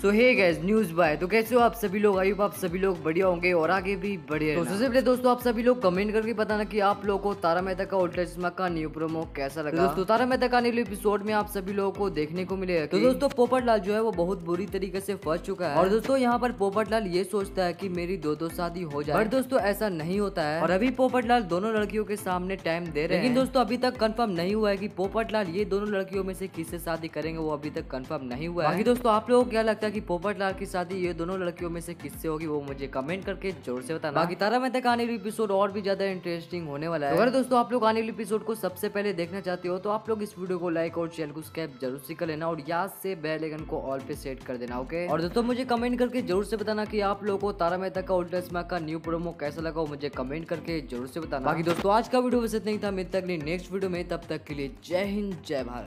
सो hey guys news bye तो कैसे हो आप सभी लोग आयुब आप सभी लोग बढ़िया होंगे और आगे भी बढ़िया तो सबसे पहले दोस्तों आप सभी लोग कमेंट करके बताना कि आप लोगों को तारा मेहता का उल्टा चश्मा का न्यू प्रोमो कैसा लगा तो दोस्तों तारा मेहता का न्यू एपिसोड में आप सभी लोगों को देखने को मिलेगा तो दोस्तों पोपट लाल जो है वो बहुत बुरी तरीके से फंस चुका है और दोस्तों यहाँ पर पोपट लाल ये सोचता है की मेरी दो दो शादी हो जाए और दोस्तों ऐसा नहीं होता है और अभी पोपट लाल दोनों लड़कियों के सामने टाइम दे रहे हैं लेकिन दोस्तों अभी तक कन्फर्म नहीं हुआ है की पोपट लाल ये दोनों लड़कियों में से किससे शादी करेंगे वो अभी तक कन्फर्म नहीं हुआ है दोस्तों आप लोगों को क्या लगता है गीता की पोपट लाल की शादी ये दोनों लड़कियों में से किससे होगी वो मुझे कमेंट करके जोर से बताना बाकी तारा मेहता का आने वाली एपिसोड और भी ज्यादा इंटरेस्टिंग होने वाला है तो अगर दोस्तों आप लोग आने वाले एपिसोड को सबसे पहले देखना चाहते हो तो आप लोग इस वीडियो को लाइक और चैनल को सब्सक्राइब जरूर से कर लेना और याद से बेलेगन को ऑल पे सेट कर देना ओके और दोस्तों मुझे कमेंट करके जरूर से बताना की आप लोग को तारा मेहता का उल्टा स्मैक का न्यू प्रोमो कैसा लगा मुझे कमेंट करके जरूर से बताना बाकी दोस्तों आज का वीडियो बस इतना ही था मित्र नेक्स्ट वीडियो में तब तक के लिए जय हिंद जय भारत